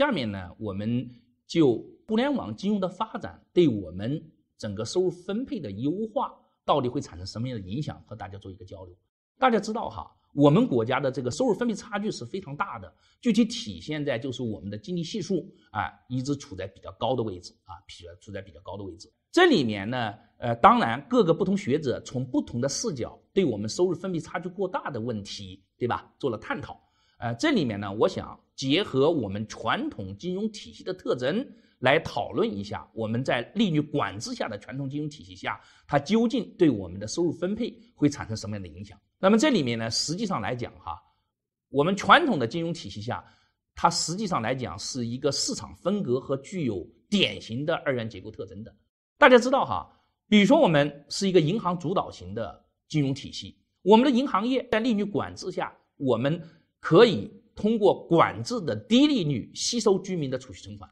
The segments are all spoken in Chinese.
下面呢，我们就互联网金融的发展对我们整个收入分配的优化，到底会产生什么样的影响，和大家做一个交流。大家知道哈，我们国家的这个收入分配差距是非常大的，具体体现在就是我们的经济系数，啊，一直处在比较高的位置啊，比处在比较高的位置。这里面呢，呃，当然各个不同学者从不同的视角，对我们收入分配差距过大的问题，对吧，做了探讨。呃，这里面呢，我想结合我们传统金融体系的特征来讨论一下，我们在利率管制下的传统金融体系下，它究竟对我们的收入分配会产生什么样的影响？那么这里面呢，实际上来讲哈，我们传统的金融体系下，它实际上来讲是一个市场分割和具有典型的二元结构特征的。大家知道哈，比如说我们是一个银行主导型的金融体系，我们的银行业在利率管制下，我们。可以通过管制的低利率吸收居民的储蓄存款，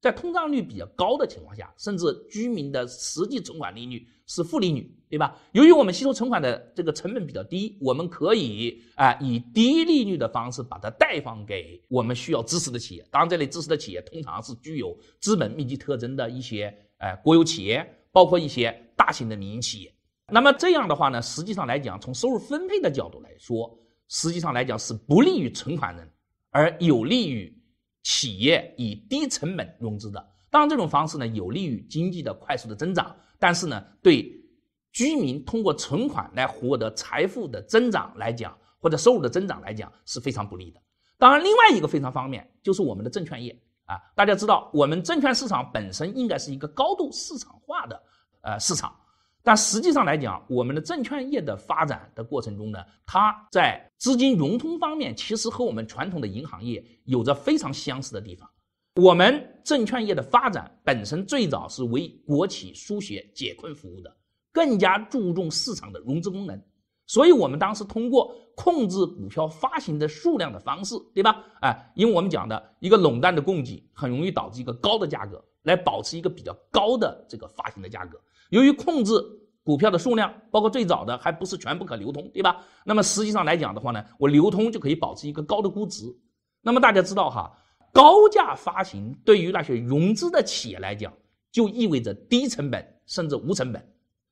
在通胀率比较高的情况下，甚至居民的实际存款利率是负利率，对吧？由于我们吸收存款的这个成本比较低，我们可以啊以低利率的方式把它贷放给我们需要支持的企业。当然，这类支持的企业通常是具有资本密集特征的一些呃国有企业，包括一些大型的民营企业。那么这样的话呢，实际上来讲，从收入分配的角度来说。实际上来讲是不利于存款人，而有利于企业以低成本融资的。当然，这种方式呢有利于经济的快速的增长，但是呢对居民通过存款来获得财富的增长来讲，或者收入的增长来讲是非常不利的。当然，另外一个非常方面就是我们的证券业啊，大家知道我们证券市场本身应该是一个高度市场化的呃市场。但实际上来讲，我们的证券业的发展的过程中呢，它在资金融通方面，其实和我们传统的银行业有着非常相似的地方。我们证券业的发展本身最早是为国企输血解困服务的，更加注重市场的融资功能。所以，我们当时通过控制股票发行的数量的方式，对吧？哎，因为我们讲的一个垄断的供给，很容易导致一个高的价格，来保持一个比较高的这个发行的价格。由于控制股票的数量，包括最早的还不是全部可流通，对吧？那么实际上来讲的话呢，我流通就可以保持一个高的估值。那么大家知道哈，高价发行对于那些融资的企业来讲，就意味着低成本甚至无成本。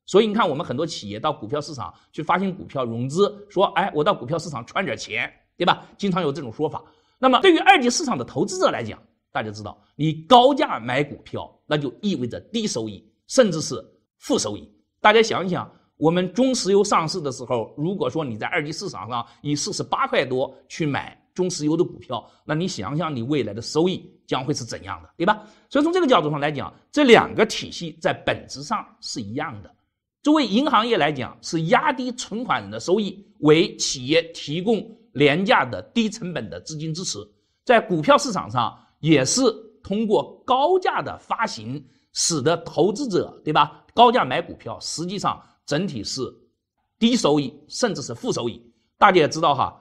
所以你看，我们很多企业到股票市场去发行股票融资，说，哎，我到股票市场赚点钱，对吧？经常有这种说法。那么对于二级市场的投资者来讲，大家知道，你高价买股票，那就意味着低收益，甚至是。负收益，大家想一想，我们中石油上市的时候，如果说你在二级市场上以四十八块多去买中石油的股票，那你想想你未来的收益将会是怎样的，对吧？所以从这个角度上来讲，这两个体系在本质上是一样的。作为银行业来讲，是压低存款人的收益，为企业提供廉价的低成本的资金支持；在股票市场上，也是通过高价的发行，使得投资者，对吧？高价买股票，实际上整体是低收益，甚至是负收益。大家也知道哈，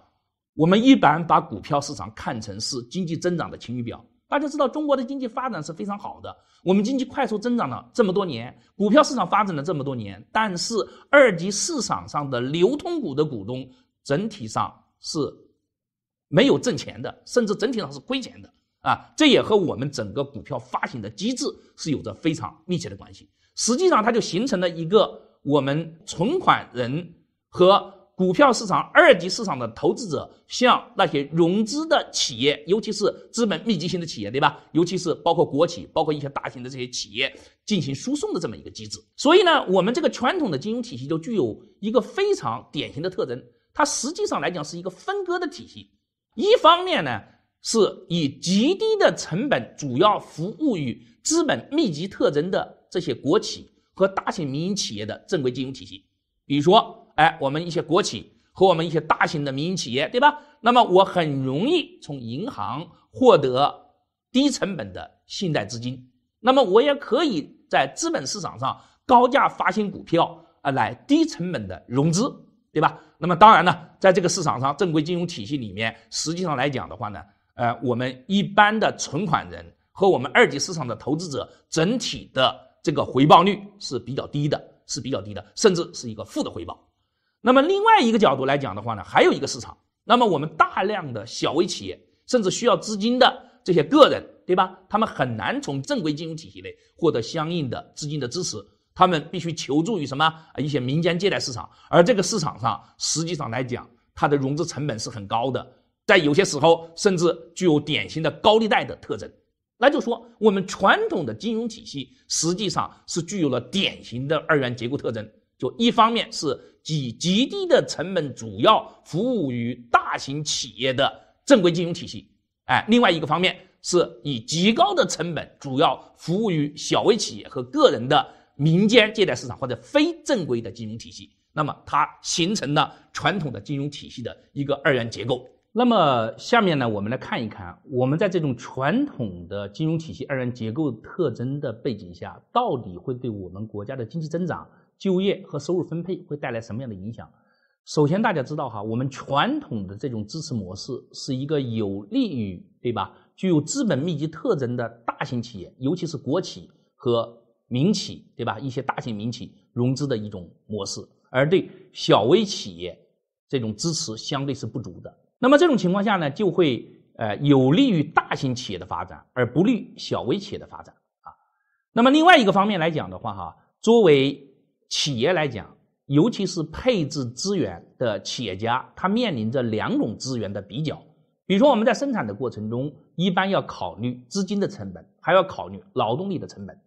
我们一般把股票市场看成是经济增长的晴雨表。大家知道中国的经济发展是非常好的，我们经济快速增长了这么多年，股票市场发展了这么多年，但是二级市场上的流通股的股东整体上是没有挣钱的，甚至整体上是亏钱的啊！这也和我们整个股票发行的机制是有着非常密切的关系。实际上，它就形成了一个我们存款人和股票市场二级市场的投资者向那些融资的企业，尤其是资本密集型的企业，对吧？尤其是包括国企、包括一些大型的这些企业进行输送的这么一个机制。所以呢，我们这个传统的金融体系就具有一个非常典型的特征，它实际上来讲是一个分割的体系。一方面呢，是以极低的成本，主要服务于资本密集特征的。这些国企和大型民营企业的正规金融体系，比如说，哎，我们一些国企和我们一些大型的民营企业，对吧？那么我很容易从银行获得低成本的信贷资金，那么我也可以在资本市场上高价发行股票啊，来低成本的融资，对吧？那么当然呢，在这个市场上，正规金融体系里面，实际上来讲的话呢，呃，我们一般的存款人和我们二级市场的投资者整体的。这个回报率是比较低的，是比较低的，甚至是一个负的回报。那么另外一个角度来讲的话呢，还有一个市场。那么我们大量的小微企业，甚至需要资金的这些个人，对吧？他们很难从正规金融体系内获得相应的资金的支持，他们必须求助于什么？一些民间借贷市场。而这个市场上，实际上来讲，它的融资成本是很高的，在有些时候甚至具有典型的高利贷的特征。那就说，我们传统的金融体系实际上是具有了典型的二元结构特征，就一方面是以极低的成本主要服务于大型企业的正规金融体系，哎，另外一个方面是以极高的成本主要服务于小微企业和个人的民间借贷市场或者非正规的金融体系，那么它形成了传统的金融体系的一个二元结构。那么下面呢，我们来看一看，我们在这种传统的金融体系二元结构特征的背景下，到底会对我们国家的经济增长、就业和收入分配会带来什么样的影响？首先，大家知道哈，我们传统的这种支持模式是一个有利于对吧，具有资本密集特征的大型企业，尤其是国企和民企对吧，一些大型民企融资的一种模式，而对小微企业这种支持相对是不足的。那么这种情况下呢，就会呃有利于大型企业的发展，而不利小微企业的发展啊。那么另外一个方面来讲的话哈，作为企业来讲，尤其是配置资源的企业家，他面临着两种资源的比较。比如说我们在生产的过程中，一般要考虑资金的成本，还要考虑劳动力的成本。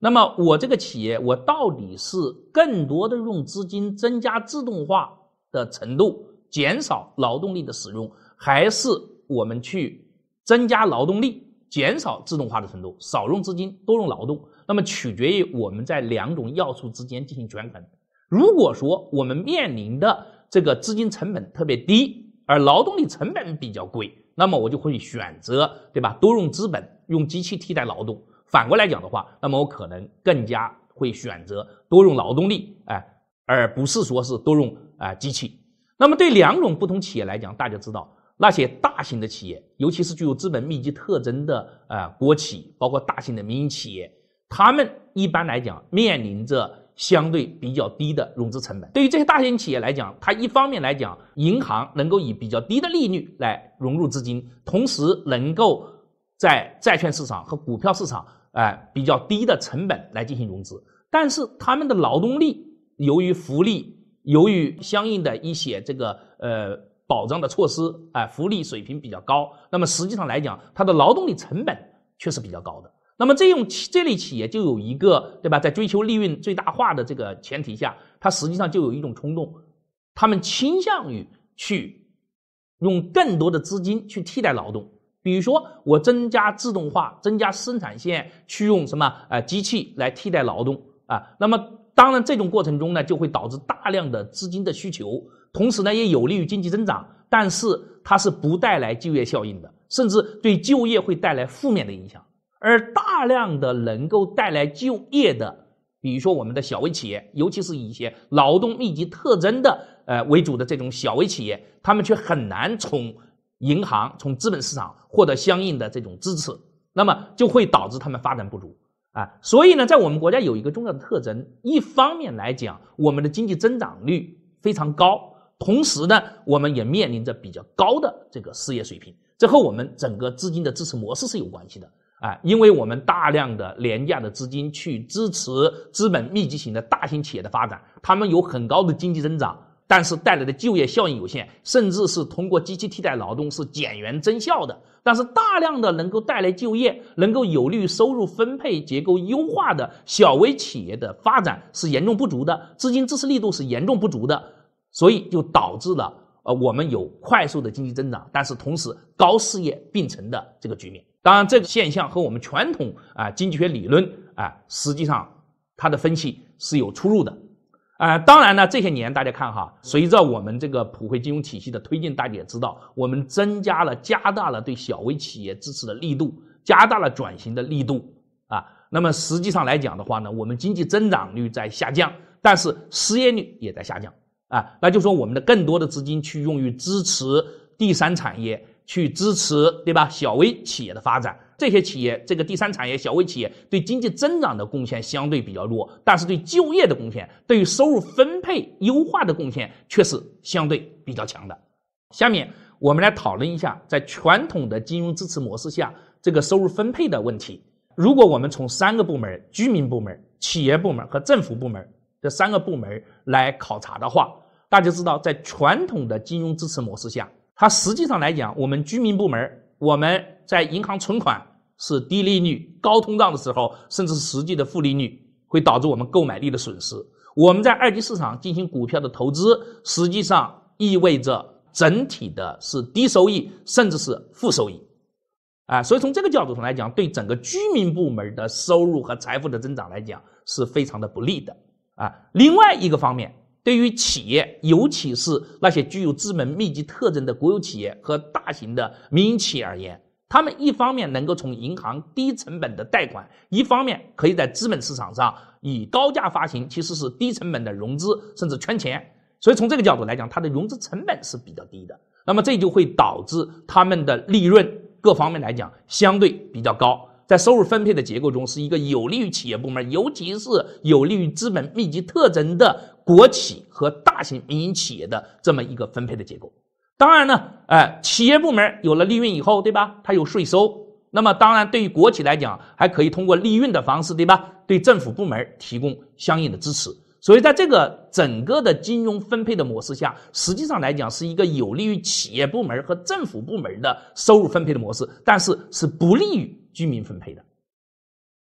那么我这个企业，我到底是更多的用资金增加自动化的程度？减少劳动力的使用，还是我们去增加劳动力，减少自动化的程度，少用资金，多用劳动。那么取决于我们在两种要素之间进行权衡。如果说我们面临的这个资金成本特别低，而劳动力成本比较贵，那么我就会选择，对吧？多用资本，用机器替代劳动。反过来讲的话，那么我可能更加会选择多用劳动力，哎，而不是说是多用啊机器。那么，对两种不同企业来讲，大家知道，那些大型的企业，尤其是具有资本密集特征的，呃，国企，包括大型的民营企业，他们一般来讲面临着相对比较低的融资成本。对于这些大型企业来讲，它一方面来讲，银行能够以比较低的利率来融入资金，同时能够在债券市场和股票市场，哎，比较低的成本来进行融资。但是，他们的劳动力由于福利。由于相应的一些这个呃保障的措施，哎，福利水平比较高，那么实际上来讲，它的劳动力成本确实比较高的。那么这种这类企业就有一个，对吧？在追求利润最大化的这个前提下，它实际上就有一种冲动，他们倾向于去用更多的资金去替代劳动，比如说我增加自动化，增加生产线，去用什么啊机器来替代劳动啊，那么。当然，这种过程中呢，就会导致大量的资金的需求，同时呢，也有利于经济增长。但是，它是不带来就业效应的，甚至对就业会带来负面的影响。而大量的能够带来就业的，比如说我们的小微企业，尤其是一些劳动密集特征的，呃为主的这种小微企业，他们却很难从银行、从资本市场获得相应的这种支持，那么就会导致他们发展不足。啊，所以呢，在我们国家有一个重要的特征，一方面来讲，我们的经济增长率非常高，同时呢，我们也面临着比较高的这个失业水平，这和我们整个资金的支持模式是有关系的啊，因为我们大量的廉价的资金去支持资本密集型的大型企业的发展，他们有很高的经济增长，但是带来的就业效应有限，甚至是通过机器替代劳动是减员增效的。但是大量的能够带来就业、能够有利于收入分配结构优化的小微企业的发展是严重不足的，资金支持力度是严重不足的，所以就导致了呃我们有快速的经济增长，但是同时高失业并存的这个局面。当然这个现象和我们传统啊经济学理论啊实际上它的分析是有出入的。呃，当然呢，这些年大家看哈，随着我们这个普惠金融体系的推进，大家也知道，我们增加了、加大了对小微企业支持的力度，加大了转型的力度啊。那么实际上来讲的话呢，我们经济增长率在下降，但是失业率也在下降啊。那就说我们的更多的资金去用于支持第三产业，去支持对吧？小微企业的发展。这些企业，这个第三产业小微企业对经济增长的贡献相对比较弱，但是对就业的贡献、对于收入分配优化的贡献却是相对比较强的。下面我们来讨论一下，在传统的金融支持模式下，这个收入分配的问题。如果我们从三个部门——居民部门、企业部门和政府部门这三个部门来考察的话，大家知道，在传统的金融支持模式下，它实际上来讲，我们居民部门我们在银行存款。是低利率、高通胀的时候，甚至是实际的负利率，会导致我们购买力的损失。我们在二级市场进行股票的投资，实际上意味着整体的是低收益，甚至是负收益。啊，所以从这个角度上来讲，对整个居民部门的收入和财富的增长来讲，是非常的不利的啊。另外一个方面，对于企业，尤其是那些具有资本密集特征的国有企业和大型的民营企业而言。他们一方面能够从银行低成本的贷款，一方面可以在资本市场上以高价发行，其实是低成本的融资，甚至圈钱。所以从这个角度来讲，它的融资成本是比较低的。那么这就会导致他们的利润各方面来讲相对比较高，在收入分配的结构中，是一个有利于企业部门，尤其是有利于资本密集特征的国企和大型民营企业的这么一个分配的结构。当然呢，哎，企业部门有了利润以后，对吧？它有税收，那么当然对于国企来讲，还可以通过利润的方式，对吧？对政府部门提供相应的支持。所以在这个整个的金融分配的模式下，实际上来讲是一个有利于企业部门和政府部门的收入分配的模式，但是是不利于居民分配的。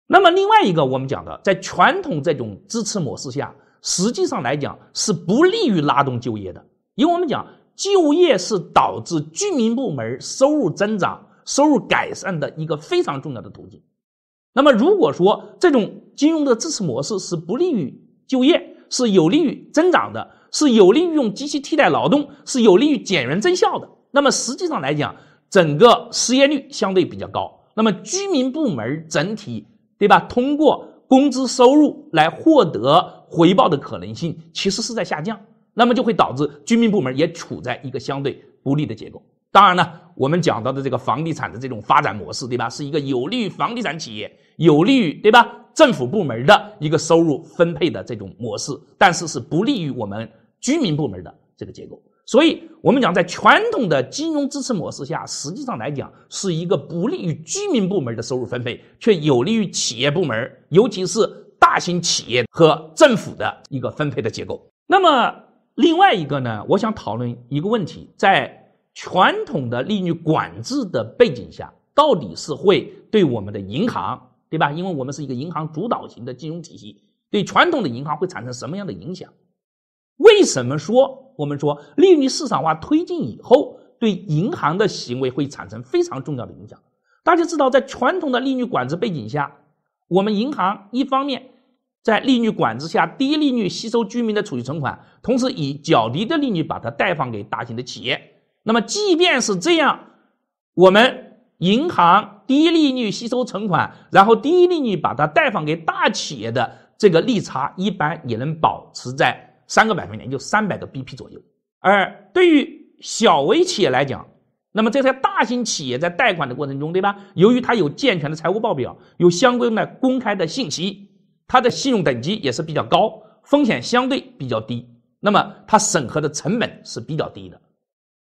那么另外一个，我们讲的在传统这种支持模式下，实际上来讲是不利于拉动就业的，因为我们讲。就业是导致居民部门收入增长、收入改善的一个非常重要的途径。那么，如果说这种金融的支持模式是不利于就业，是有利于增长的，是有利于用机器替代劳动，是有利于减员增效的，那么实际上来讲，整个失业率相对比较高。那么，居民部门整体，对吧？通过工资收入来获得回报的可能性，其实是在下降。那么就会导致居民部门也处在一个相对不利的结构。当然呢，我们讲到的这个房地产的这种发展模式，对吧？是一个有利于房地产企业、有利于对吧？政府部门的一个收入分配的这种模式，但是是不利于我们居民部门的这个结构。所以，我们讲在传统的金融支持模式下，实际上来讲是一个不利于居民部门的收入分配，却有利于企业部门，尤其是大型企业和政府的一个分配的结构。那么，另外一个呢，我想讨论一个问题，在传统的利率管制的背景下，到底是会对我们的银行，对吧？因为我们是一个银行主导型的金融体系，对传统的银行会产生什么样的影响？为什么说我们说利率市场化推进以后，对银行的行为会产生非常重要的影响？大家知道，在传统的利率管制背景下，我们银行一方面，在利率管制下，低利率吸收居民的储蓄存款，同时以较低的利率把它贷放给大型的企业。那么，即便是这样，我们银行低利率吸收存款，然后低利率把它贷放给大企业的这个利差，一般也能保持在三个百分点，就三百个 BP 左右。而对于小微企业来讲，那么这些大型企业在贷款的过程中，对吧？由于它有健全的财务报表，有相关的公开的信息。它的信用等级也是比较高，风险相对比较低，那么它审核的成本是比较低的。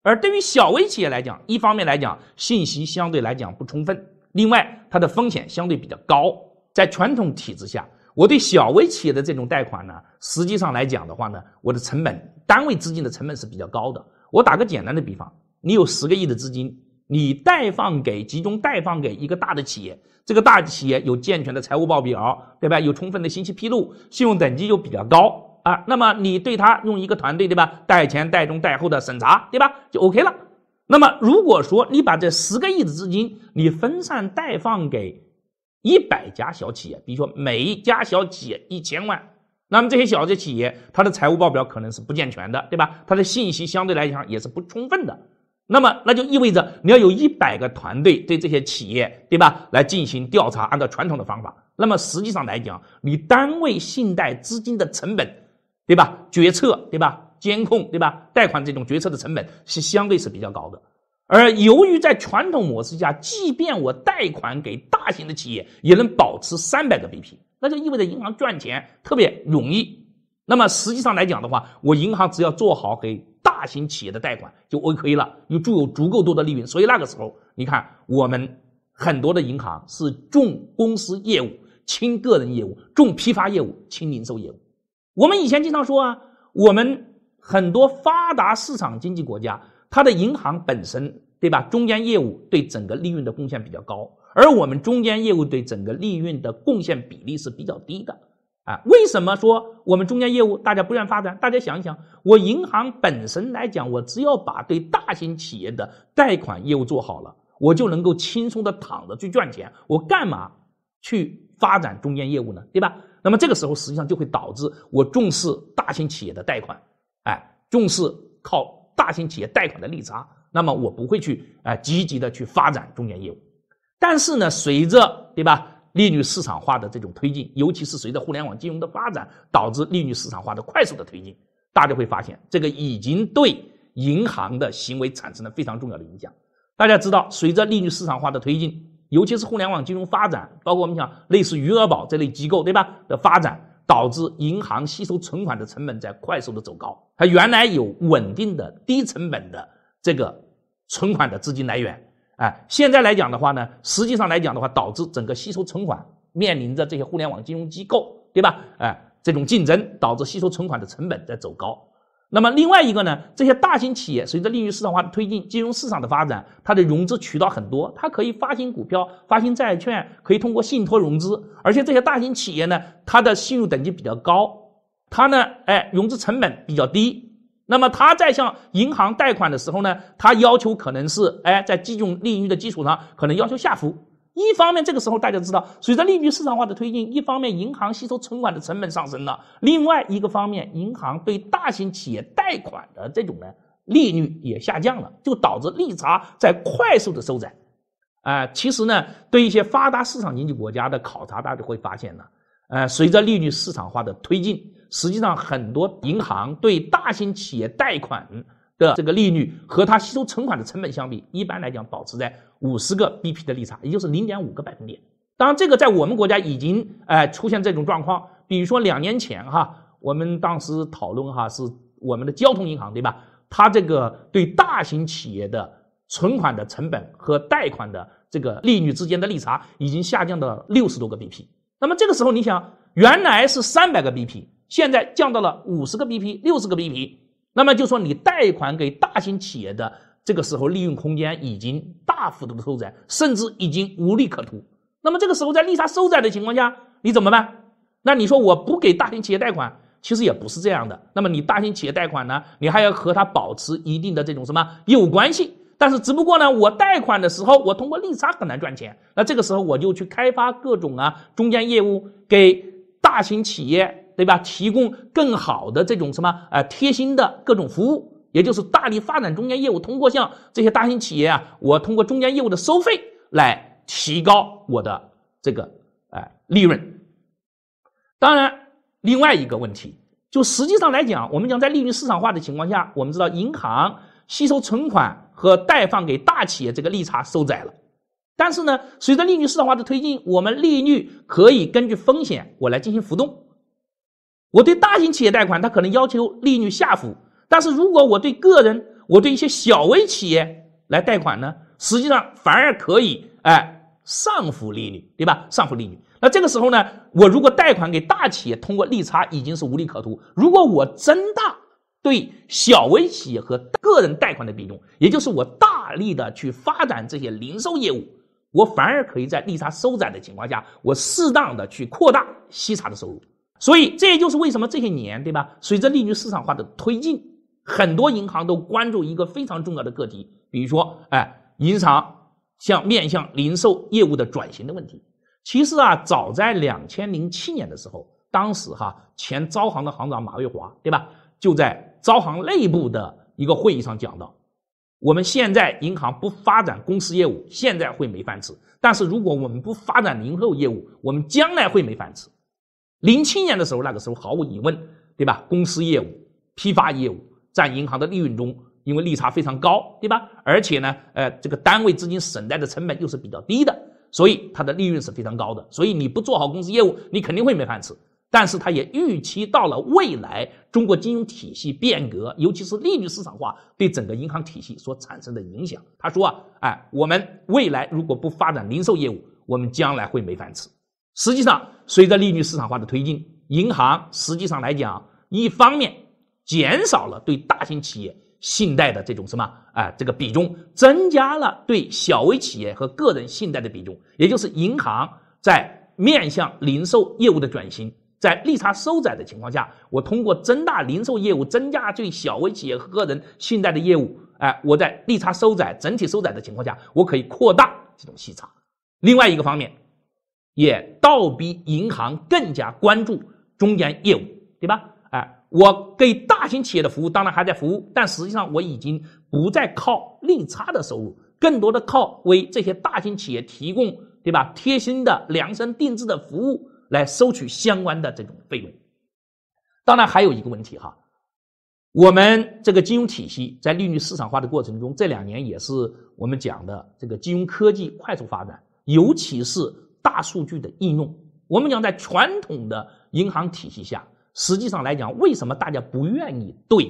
而对于小微企业来讲，一方面来讲信息相对来讲不充分，另外它的风险相对比较高。在传统体制下，我对小微企业的这种贷款呢，实际上来讲的话呢，我的成本单位资金的成本是比较高的。我打个简单的比方，你有十个亿的资金。你贷放给集中贷放给一个大的企业，这个大企业有健全的财务报表，对吧？有充分的信息披露，信用等级又比较高啊。那么你对它用一个团队，对吧？贷前、贷中、贷后的审查，对吧？就 OK 了。那么如果说你把这十个亿的资金你分散贷放给一百家小企业，比如说每一家小企业一千万，那么这些小的企业它的财务报表可能是不健全的，对吧？它的信息相对来讲也是不充分的。那么，那就意味着你要有一百个团队对这些企业，对吧，来进行调查。按照传统的方法，那么实际上来讲，你单位信贷资金的成本，对吧？决策，对吧？监控，对吧？贷款这种决策的成本是相对是比较高的。而由于在传统模式下，即便我贷款给大型的企业，也能保持三百个 BP，那就意味着银行赚钱特别容易。那么实际上来讲的话，我银行只要做好给。大型企业的贷款就 O K 了，有足有足够多的利润，所以那个时候，你看我们很多的银行是重公司业务、轻个人业务，重批发业务、轻零售业务。我们以前经常说啊，我们很多发达市场经济国家，它的银行本身对吧，中间业务对整个利润的贡献比较高，而我们中间业务对整个利润的贡献比例是比较低的。啊，为什么说我们中间业务大家不愿发展？大家想一想，我银行本身来讲，我只要把对大型企业的贷款业务做好了，我就能够轻松的躺着去赚钱，我干嘛去发展中间业务呢？对吧？那么这个时候实际上就会导致我重视大型企业的贷款，哎，重视靠大型企业贷款的利差，那么我不会去哎积极的去发展中间业务。但是呢，随着对吧？利率市场化的这种推进，尤其是随着互联网金融的发展，导致利率市场化的快速的推进，大家会发现，这个已经对银行的行为产生了非常重要的影响。大家知道，随着利率市场化的推进，尤其是互联网金融发展，包括我们讲类似余额宝这类机构，对吧？的发展，导致银行吸收存款的成本在快速的走高。它原来有稳定的低成本的这个存款的资金来源。哎，现在来讲的话呢，实际上来讲的话，导致整个吸收存款面临着这些互联网金融机构，对吧？哎，这种竞争导致吸收存款的成本在走高。那么另外一个呢，这些大型企业随着利率市场化的推进，金融市场的发展，它的融资渠道很多，它可以发行股票、发行债券，可以通过信托融资，而且这些大型企业呢，它的信用等级比较高，它呢，哎，融资成本比较低。那么他在向银行贷款的时候呢，他要求可能是，哎，在基准利率的基础上，可能要求下浮。一方面，这个时候大家知道，随着利率市场化的推进，一方面银行吸收存款的成本上升了；另外一个方面，银行对大型企业贷款的这种呢利率也下降了，就导致利差在快速的收窄。哎，其实呢，对一些发达市场经济国家的考察，大家会发现呢，哎，随着利率市场化的推进。实际上，很多银行对大型企业贷款的这个利率和它吸收存款的成本相比，一般来讲保持在五十个 B P 的利差，也就是零点五个百分点。当然，这个在我们国家已经哎出现这种状况。比如说两年前哈，我们当时讨论哈是我们的交通银行对吧？它这个对大型企业的存款的成本和贷款的这个利率之间的利差已经下降到六十多个 B P。那么这个时候你想，原来是三百个 B P。现在降到了五十个 BP，六十个 BP，那么就说你贷款给大型企业的这个时候利润空间已经大幅度的收窄，甚至已经无利可图。那么这个时候在利差收窄的情况下，你怎么办？那你说我不给大型企业贷款，其实也不是这样的。那么你大型企业贷款呢，你还要和它保持一定的这种什么有关系。但是只不过呢，我贷款的时候，我通过利差很难赚钱。那这个时候我就去开发各种啊中间业务给大型企业。对吧？提供更好的这种什么，呃贴心的各种服务，也就是大力发展中间业务。通过像这些大型企业啊，我通过中间业务的收费来提高我的这个哎利润。当然，另外一个问题，就实际上来讲，我们讲在利率市场化的情况下，我们知道银行吸收存款和贷放给大企业这个利差收窄了，但是呢，随着利率市场化的推进，我们利率可以根据风险我来进行浮动。我对大型企业贷款，它可能要求利率下浮；但是如果我对个人、我对一些小微企业来贷款呢，实际上反而可以哎上浮利率，对吧？上浮利率。那这个时候呢，我如果贷款给大企业，通过利差已经是无利可图。如果我增大对小微企业和个人贷款的比重，也就是我大力的去发展这些零售业务，我反而可以在利差收窄的情况下，我适当的去扩大息差的收入。所以，这也就是为什么这些年，对吧？随着利率市场化的推进，很多银行都关注一个非常重要的课题，比如说，哎，银行向面向零售业务的转型的问题。其实啊，早在两千零七年的时候，当时哈前招行的行长马蔚华，对吧？就在招行内部的一个会议上讲到，我们现在银行不发展公司业务，现在会没饭吃；但是如果我们不发展零售业务，我们将来会没饭吃。零七年的时候，那个时候毫无疑问，对吧？公司业务、批发业务占银行的利润中，因为利差非常高，对吧？而且呢，呃，这个单位资金省贷的成本又是比较低的，所以它的利润是非常高的。所以你不做好公司业务，你肯定会没饭吃。但是他也预期到了未来中国金融体系变革，尤其是利率市场化对整个银行体系所产生的影响。他说啊，哎，我们未来如果不发展零售业务，我们将来会没饭吃。实际上。随着利率市场化的推进，银行实际上来讲，一方面减少了对大型企业信贷的这种什么，哎，这个比重，增加了对小微企业和个人信贷的比重。也就是银行在面向零售业务的转型，在利差收窄的情况下，我通过增大零售业务，增加对小微企业和个人信贷的业务，哎，我在利差收窄、整体收窄的情况下，我可以扩大这种息差。另外一个方面。也倒逼银行更加关注中间业务，对吧？哎，我给大型企业的服务当然还在服务，但实际上我已经不再靠利差的收入，更多的靠为这些大型企业提供，对吧？贴心的量身定制的服务来收取相关的这种费用。当然还有一个问题哈，我们这个金融体系在利率市场化的过程中，这两年也是我们讲的这个金融科技快速发展，尤其是。大数据的应用，我们讲在传统的银行体系下，实际上来讲，为什么大家不愿意对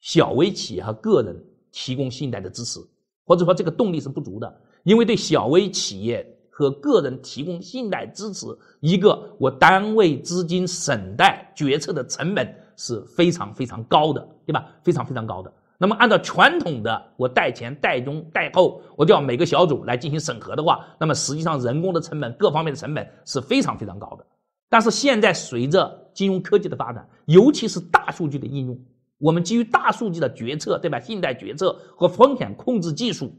小微企业和个人提供信贷的支持，或者说这个动力是不足的？因为对小微企业和个人提供信贷支持，一个我单位资金审贷决策的成本是非常非常高的，对吧？非常非常高的。那么，按照传统的我贷前、贷中、贷后，我就要每个小组来进行审核的话，那么实际上人工的成本、各方面的成本是非常非常高的。但是现在随着金融科技的发展，尤其是大数据的应用，我们基于大数据的决策，对吧？信贷决策和风险控制技术，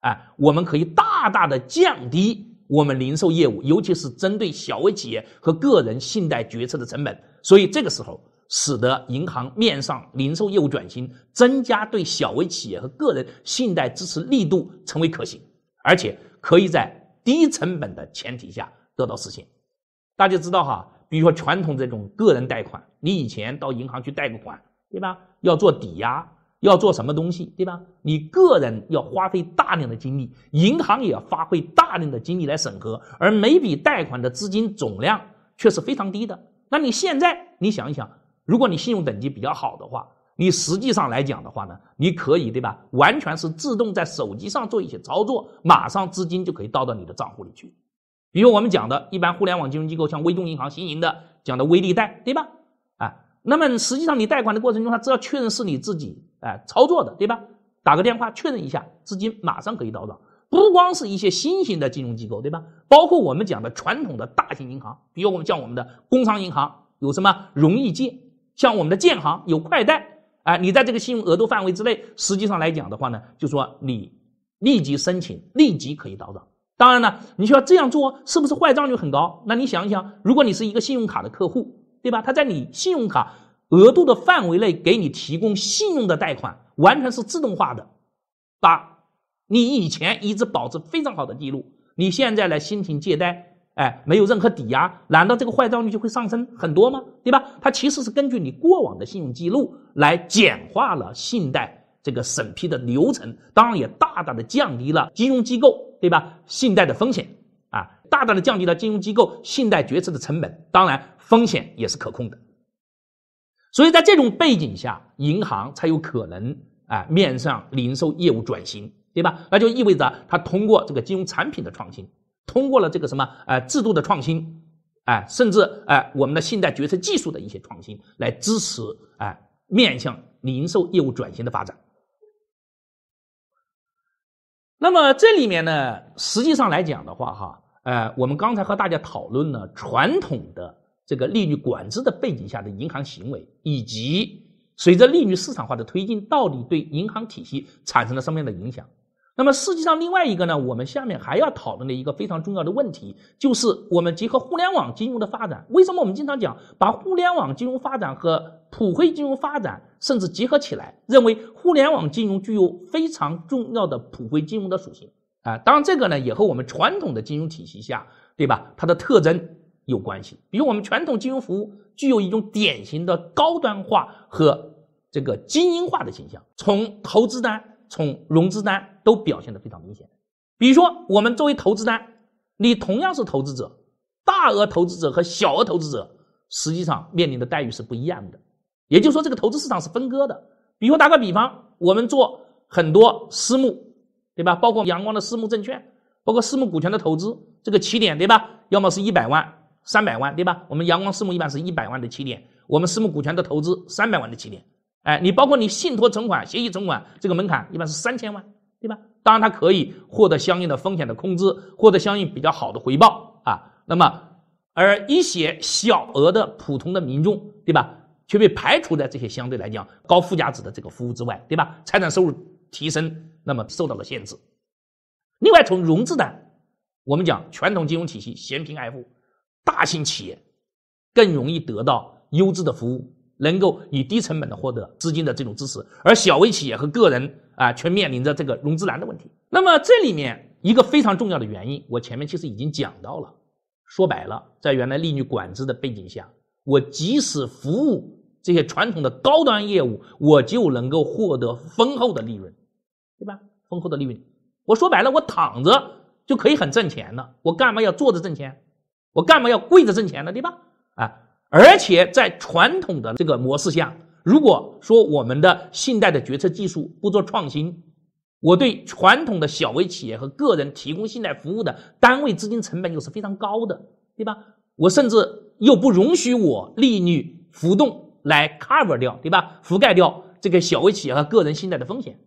哎，我们可以大大的降低我们零售业务，尤其是针对小微企业和个人信贷决策的成本。所以这个时候。使得银行面上零售业务转型，增加对小微企业和个人信贷支持力度成为可行，而且可以在低成本的前提下得到实现。大家知道哈，比如说传统这种个人贷款，你以前到银行去贷个款，对吧？要做抵押，要做什么东西，对吧？你个人要花费大量的精力，银行也要花费大量的精力来审核，而每笔贷款的资金总量却是非常低的。那你现在你想一想。如果你信用等级比较好的话，你实际上来讲的话呢，你可以对吧？完全是自动在手机上做一些操作，马上资金就可以到到你的账户里去。比如我们讲的一般互联网金融机构，像微众银行、新银的讲的微利贷，对吧？啊，那么实际上你贷款的过程中，他只要确认是你自己哎操作的，对吧？打个电话确认一下，资金马上可以到账。不光是一些新型的金融机构，对吧？包括我们讲的传统的大型银行，比如我们像我们的工商银行有什么融易借。像我们的建行有快贷，啊，你在这个信用额度范围之内，实际上来讲的话呢，就说你立即申请，立即可以到账。当然呢，你需要这样做，是不是坏账率很高？那你想一想，如果你是一个信用卡的客户，对吧？他在你信用卡额度的范围内给你提供信用的贷款，完全是自动化的。八，你以前一直保持非常好的记录，你现在来申请借贷。哎，没有任何抵押，难道这个坏账率就会上升很多吗？对吧？它其实是根据你过往的信用记录来简化了信贷这个审批的流程，当然也大大的降低了金融机构，对吧？信贷的风险啊，大大的降低了金融机构信贷决策的成本，当然风险也是可控的。所以在这种背景下，银行才有可能啊，面向零售业务转型，对吧？那就意味着它通过这个金融产品的创新。通过了这个什么呃制度的创新，哎，甚至哎我们的信贷决策技术的一些创新，来支持哎面向零售业务转型的发展。那么这里面呢，实际上来讲的话哈，呃，我们刚才和大家讨论了传统的这个利率管制的背景下的银行行为，以及随着利率市场化的推进，到底对银行体系产生了什么样的影响？那么实际上，另外一个呢，我们下面还要讨论的一个非常重要的问题，就是我们结合互联网金融的发展，为什么我们经常讲把互联网金融发展和普惠金融发展甚至结合起来，认为互联网金融具有非常重要的普惠金融的属性啊？当然，这个呢也和我们传统的金融体系下，对吧？它的特征有关系。比如我们传统金融服务具有一种典型的高端化和这个精英化的倾向，从投资单。从融资单都表现得非常明显，比如说，我们作为投资单，你同样是投资者，大额投资者和小额投资者实际上面临的待遇是不一样的。也就是说，这个投资市场是分割的。比如打个比方，我们做很多私募，对吧？包括阳光的私募证券，包括私募股权的投资，这个起点对吧？要么是一百万、三百万，对吧？我们阳光私募一般是一百万的起点，我们私募股权的投资三百万的起点。哎，你包括你信托存款、协议存款，这个门槛一般是三千万。对吧？当然，它可以获得相应的风险的控制，获得相应比较好的回报啊。那么，而一些小额的普通的民众，对吧，却被排除在这些相对来讲高附加值的这个服务之外，对吧？财产收入提升，那么受到了限制。另外，从融资的，我们讲传统金融体系嫌贫爱富，大型企业更容易得到优质的服务，能够以低成本的获得资金的这种支持，而小微企业和个人。啊，却面临着这个融资难的问题。那么这里面一个非常重要的原因，我前面其实已经讲到了。说白了，在原来利率管制的背景下，我即使服务这些传统的高端业务，我就能够获得丰厚的利润，对吧？丰厚的利润，我说白了，我躺着就可以很挣钱了。我干嘛要坐着挣钱？我干嘛要跪着挣钱呢？对吧？啊，而且在传统的这个模式下。如果说我们的信贷的决策技术不做创新，我对传统的小微企业和个人提供信贷服务的单位资金成本又是非常高的，对吧？我甚至又不允许我利率浮动来 cover 掉，对吧？覆盖掉这个小微企业和个人信贷的风险，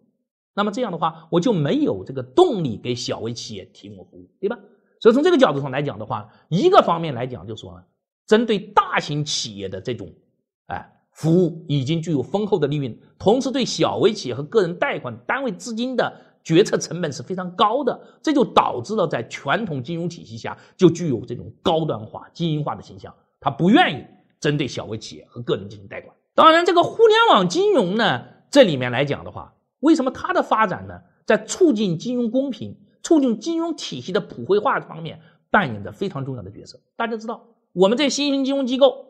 那么这样的话我就没有这个动力给小微企业提供服务，对吧？所以从这个角度上来讲的话，一个方面来讲，就说针对大型企业的这种，哎。服务已经具有丰厚的利润，同时对小微企业和个人贷款、单位资金的决策成本是非常高的，这就导致了在传统金融体系下就具有这种高端化、精英化的倾向，他不愿意针对小微企业和个人进行贷款。当然，这个互联网金融呢，这里面来讲的话，为什么它的发展呢，在促进金融公平、促进金融体系的普惠化方面扮演着非常重要的角色。大家知道，我们这新型金融机构。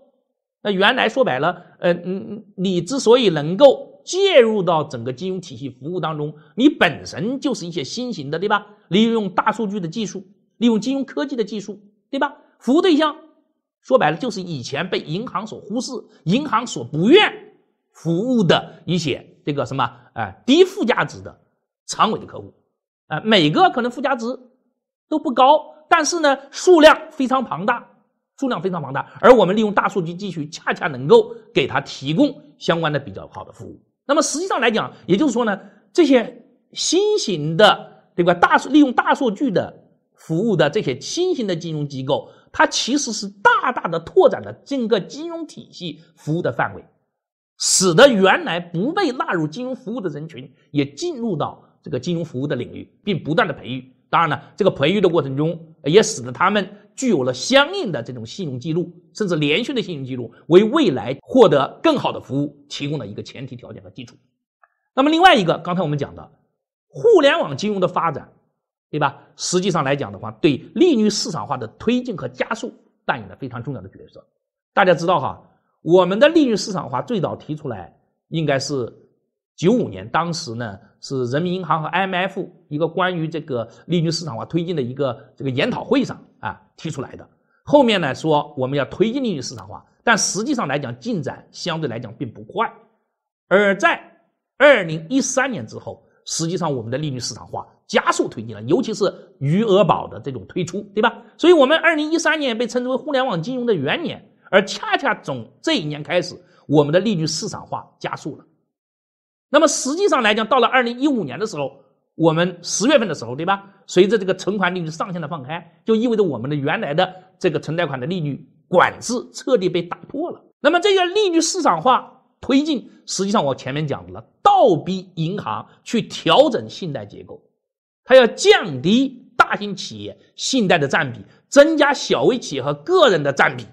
那原来说白了，呃，嗯，你之所以能够介入到整个金融体系服务当中，你本身就是一些新型的，对吧？利用大数据的技术，利用金融科技的技术，对吧？服务对象说白了就是以前被银行所忽视、银行所不愿服务的一些这个什么，哎，低附加值的、长尾的客户，啊，每个可能附加值都不高，但是呢，数量非常庞大。数量非常庞大，而我们利用大数据技术，恰恰能够给它提供相关的比较好的服务。那么实际上来讲，也就是说呢，这些新型的，对吧？大利用大数据的服务的这些新型的金融机构，它其实是大大的拓展了整个金融体系服务的范围，使得原来不被纳入金融服务的人群，也进入到这个金融服务的领域，并不断的培育。当然了，这个培育的过程中。也使得他们具有了相应的这种信用记录，甚至连续的信用记录，为未来获得更好的服务提供了一个前提条件和基础。那么另外一个，刚才我们讲的互联网金融的发展，对吧？实际上来讲的话，对利率市场化的推进和加速扮演了非常重要的角色。大家知道哈，我们的利率市场化最早提出来应该是。九五年，当时呢是人民银行和 IMF 一个关于这个利率市场化推进的一个这个研讨会上啊提出来的。后面呢说我们要推进利率市场化，但实际上来讲进展相对来讲并不快。而在二零一三年之后，实际上我们的利率市场化加速推进了，尤其是余额宝的这种推出，对吧？所以我们二零一三年被称之为互联网金融的元年，而恰恰从这一年开始，我们的利率市场化加速了。那么实际上来讲，到了二零一五年的时候，我们十月份的时候，对吧？随着这个存款利率上限的放开，就意味着我们的原来的这个存贷款的利率管制彻底被打破了。那么这个利率市场化推进，实际上我前面讲了，倒逼银行去调整信贷结构，它要降低大型企业信贷的占比，增加小微企业和个人的占比，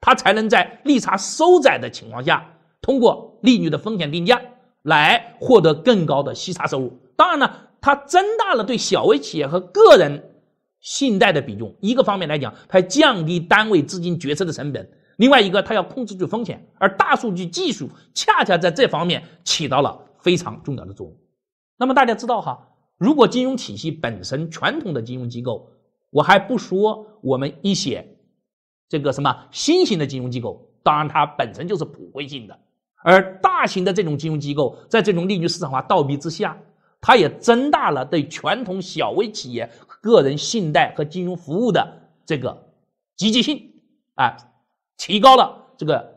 它才能在利差收窄的情况下，通过利率的风险定价。来获得更高的息差收入，当然呢，它增大了对小微企业和个人信贷的比重。一个方面来讲，它降低单位资金决策的成本；另外一个，它要控制住风险，而大数据技术恰恰在这方面起到了非常重要的作用。那么大家知道哈，如果金融体系本身传统的金融机构，我还不说我们一些这个什么新型的金融机构，当然它本身就是普惠性的。而大型的这种金融机构，在这种利率市场化倒逼之下，它也增大了对传统小微企业、个人信贷和金融服务的这个积极性，啊，提高了这个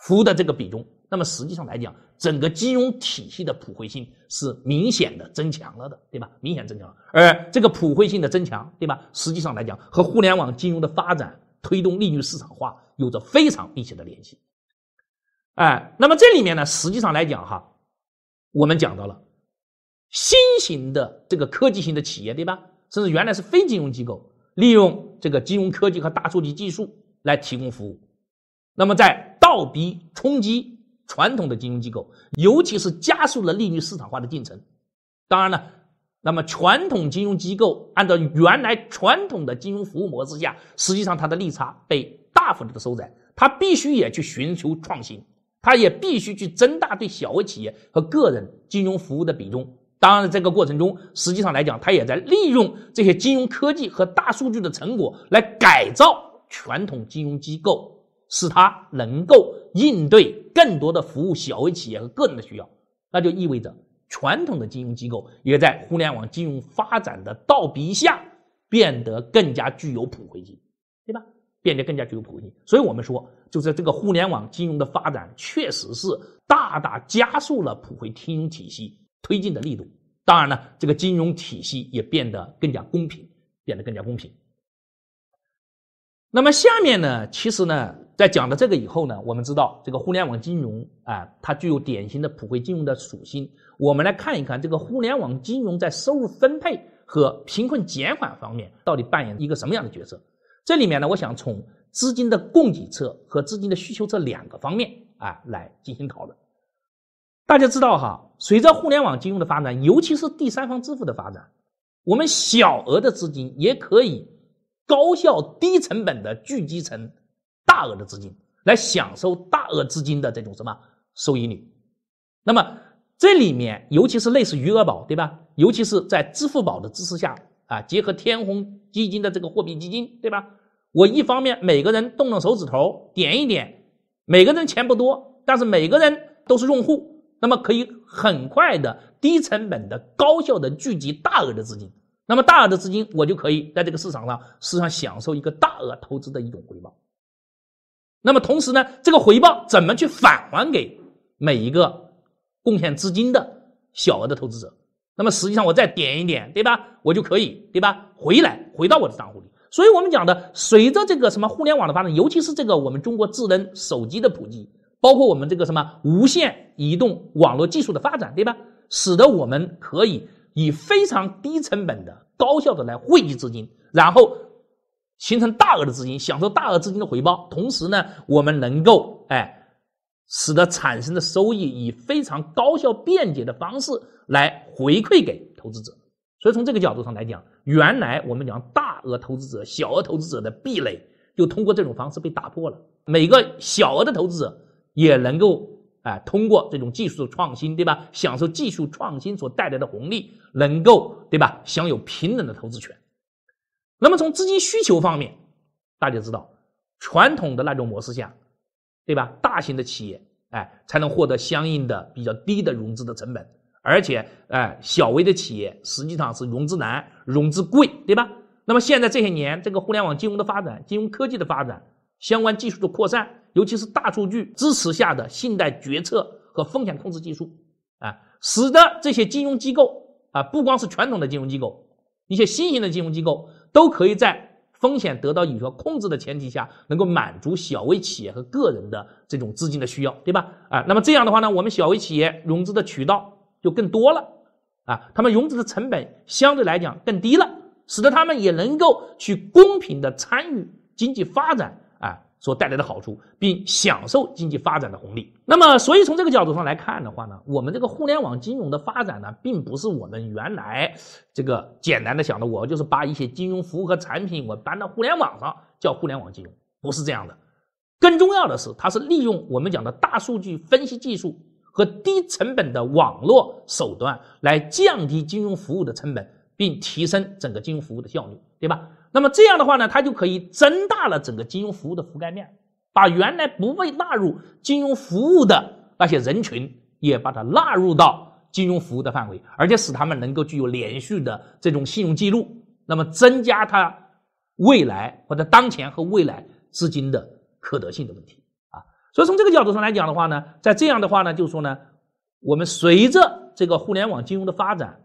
服务的这个比重。那么实际上来讲，整个金融体系的普惠性是明显的增强了的，对吧？明显增强了。而这个普惠性的增强，对吧？实际上来讲，和互联网金融的发展推动利率市场化有着非常密切的联系。哎，那么这里面呢，实际上来讲哈，我们讲到了新型的这个科技型的企业，对吧？甚至原来是非金融机构，利用这个金融科技和大数据技术来提供服务，那么在倒逼冲击传统的金融机构，尤其是加速了利率市场化的进程。当然了，那么传统金融机构按照原来传统的金融服务模式下，实际上它的利差被大幅度的收窄，它必须也去寻求创新。它也必须去增大对小微企业和个人金融服务的比重。当然，这个过程中，实际上来讲，它也在利用这些金融科技和大数据的成果来改造传统金融机构，使它能够应对更多的服务小微企业和个人的需要。那就意味着，传统的金融机构也在互联网金融发展的倒逼下，变得更加具有普惠性，对吧？变得更加具有普惠性。所以我们说。就是这个互联网金融的发展，确实是大大加速了普惠金融体系推进的力度。当然了，这个金融体系也变得更加公平，变得更加公平。那么下面呢，其实呢，在讲了这个以后呢，我们知道这个互联网金融啊，它具有典型的普惠金融的属性。我们来看一看这个互联网金融在收入分配和贫困减缓方面到底扮演一个什么样的角色。这里面呢，我想从。资金的供给侧和资金的需求侧两个方面啊来进行讨论。大家知道哈，随着互联网金融的发展，尤其是第三方支付的发展，我们小额的资金也可以高效、低成本的聚集成大额的资金，来享受大额资金的这种什么收益率。那么这里面，尤其是类似余额宝，对吧？尤其是在支付宝的支持下啊，结合天弘基金的这个货币基金，对吧？我一方面每个人动动手指头点一点，每个人钱不多，但是每个人都是用户，那么可以很快的、低成本的、高效的聚集大额的资金。那么大额的资金，我就可以在这个市场上实际上享受一个大额投资的一种回报。那么同时呢，这个回报怎么去返还给每一个贡献资金的小额的投资者？那么实际上我再点一点，对吧？我就可以，对吧？回来回到我的账户里。所以我们讲的，随着这个什么互联网的发展，尤其是这个我们中国智能手机的普及，包括我们这个什么无线移动网络技术的发展，对吧？使得我们可以以非常低成本的、高效的来汇集资金，然后形成大额的资金，享受大额资金的回报。同时呢，我们能够哎，使得产生的收益以非常高效便捷的方式来回馈给投资者。所以从这个角度上来讲，原来我们讲大额投资者、小额投资者的壁垒，就通过这种方式被打破了。每个小额的投资者也能够，哎，通过这种技术创新，对吧？享受技术创新所带来的红利，能够，对吧？享有平等的投资权。那么从资金需求方面，大家知道，传统的那种模式下，对吧？大型的企业，哎，才能获得相应的比较低的融资的成本。而且，哎，小微的企业实际上是融资难、融资贵，对吧？那么现在这些年，这个互联网金融的发展、金融科技的发展、相关技术的扩散，尤其是大数据支持下的信贷决策和风险控制技术，啊，使得这些金融机构啊，不光是传统的金融机构，一些新型的金融机构都可以在风险得到有效控制的前提下，能够满足小微企业和个人的这种资金的需要，对吧？啊，那么这样的话呢，我们小微企业融资的渠道。就更多了，啊，他们融资的成本相对来讲更低了，使得他们也能够去公平的参与经济发展，啊所带来的好处，并享受经济发展的红利。那么，所以从这个角度上来看的话呢，我们这个互联网金融的发展呢，并不是我们原来这个简单的想的，我就是把一些金融服务和产品我搬到互联网上叫互联网金融，不是这样的。更重要的是，它是利用我们讲的大数据分析技术。和低成本的网络手段来降低金融服务的成本，并提升整个金融服务的效率，对吧？那么这样的话呢，它就可以增大了整个金融服务的覆盖面，把原来不被纳入金融服务的那些人群，也把它纳入到金融服务的范围，而且使他们能够具有连续的这种信用记录，那么增加他未来或者当前和未来资金的可得性的问题。所以从这个角度上来讲的话呢，在这样的话呢，就是说呢，我们随着这个互联网金融的发展，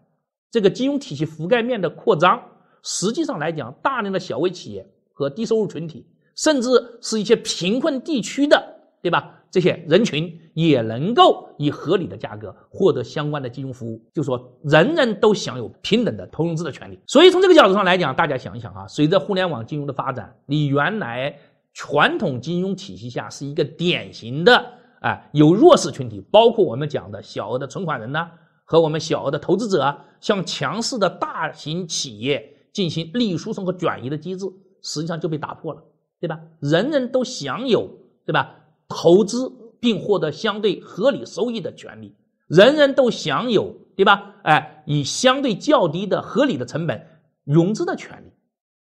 这个金融体系覆盖面的扩张，实际上来讲，大量的小微企业和低收入群体，甚至是一些贫困地区的，对吧？这些人群也能够以合理的价格获得相关的金融服务，就说人人都享有平等的投融资的权利。所以从这个角度上来讲，大家想一想啊，随着互联网金融的发展，你原来。传统金融体系下是一个典型的，哎，有弱势群体，包括我们讲的小额的存款人呢，和我们小额的投资者，向强势的大型企业进行利益输送和转移的机制，实际上就被打破了，对吧？人人都享有，对吧？投资并获得相对合理收益的权利，人人都享有，对吧？哎，以相对较低的合理的成本融资的权利，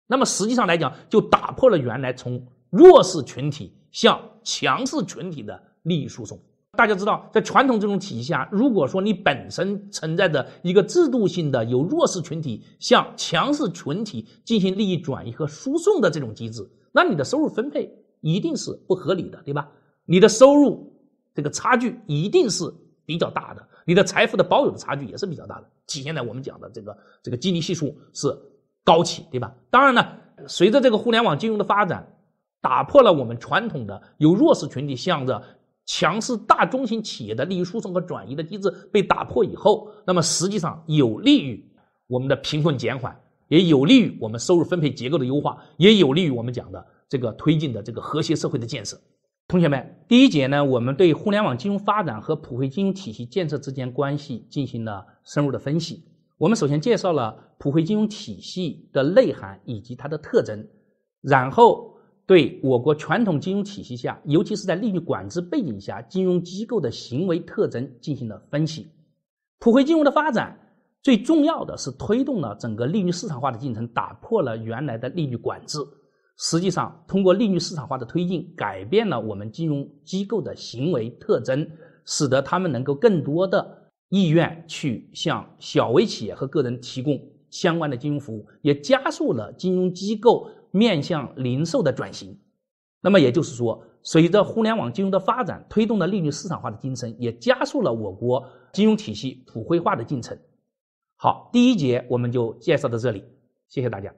那么实际上来讲，就打破了原来从弱势群体向强势群体的利益输送，大家知道，在传统这种体系下，如果说你本身存在着一个制度性的有弱势群体向强势群体进行利益转移和输送的这种机制，那你的收入分配一定是不合理的，对吧？你的收入这个差距一定是比较大的，你的财富的保有的差距也是比较大的，体现在我们讲的这个这个基尼系数是高起，对吧？当然呢，随着这个互联网金融的发展。打破了我们传统的由弱势群体向着强势大中型企业的利益输送和转移的机制被打破以后，那么实际上有利于我们的贫困减缓，也有利于我们收入分配结构的优化，也有利于我们讲的这个推进的这个和谐社会的建设。同学们，第一节呢，我们对互联网金融发展和普惠金融体系建设之间关系进行了深入的分析。我们首先介绍了普惠金融体系的内涵以及它的特征，然后。对我国传统金融体系下，尤其是在利率管制背景下，金融机构的行为特征进行了分析。普惠金融的发展最重要的是推动了整个利率市场化的进程，打破了原来的利率管制。实际上，通过利率市场化的推进，改变了我们金融机构的行为特征，使得他们能够更多的意愿去向小微企业和个人提供相关的金融服务，也加速了金融机构。面向零售的转型，那么也就是说，随着互联网金融的发展，推动了利率市场化的进程，也加速了我国金融体系普惠化的进程。好，第一节我们就介绍到这里，谢谢大家。